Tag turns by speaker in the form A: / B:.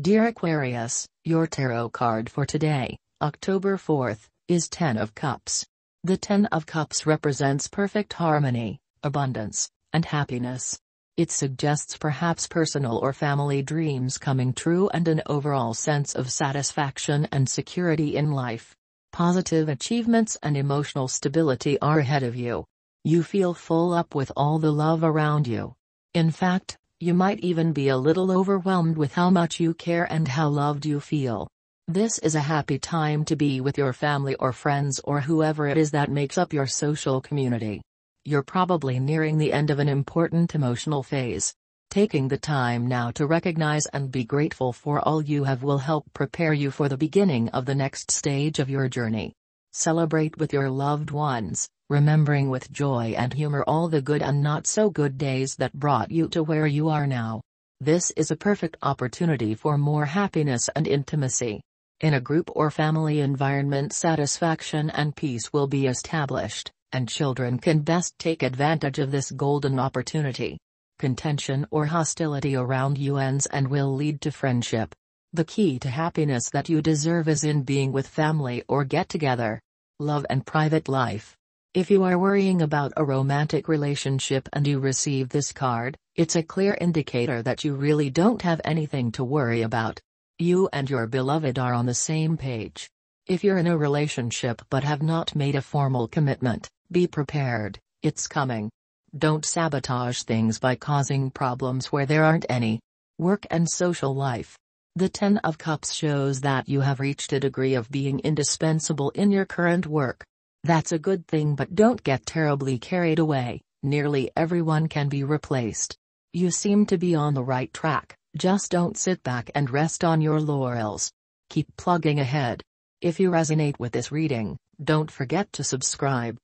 A: Dear Aquarius, your tarot card for today, October 4th, is Ten of Cups. The Ten of Cups represents perfect harmony, abundance, and happiness. It suggests perhaps personal or family dreams coming true and an overall sense of satisfaction and security in life. Positive achievements and emotional stability are ahead of you. You feel full up with all the love around you. In fact, you might even be a little overwhelmed with how much you care and how loved you feel. This is a happy time to be with your family or friends or whoever it is that makes up your social community. You're probably nearing the end of an important emotional phase. Taking the time now to recognize and be grateful for all you have will help prepare you for the beginning of the next stage of your journey. Celebrate with your loved ones, remembering with joy and humor all the good and not so good days that brought you to where you are now. This is a perfect opportunity for more happiness and intimacy. In a group or family environment satisfaction and peace will be established, and children can best take advantage of this golden opportunity. Contention or hostility around UNs and will lead to friendship, the key to happiness that you deserve is in being with family or get together. Love and private life. If you are worrying about a romantic relationship and you receive this card, it's a clear indicator that you really don't have anything to worry about. You and your beloved are on the same page. If you're in a relationship but have not made a formal commitment, be prepared, it's coming. Don't sabotage things by causing problems where there aren't any. Work and social life. The Ten of Cups shows that you have reached a degree of being indispensable in your current work. That's a good thing but don't get terribly carried away, nearly everyone can be replaced. You seem to be on the right track, just don't sit back and rest on your laurels. Keep plugging ahead. If you resonate with this reading, don't forget to subscribe.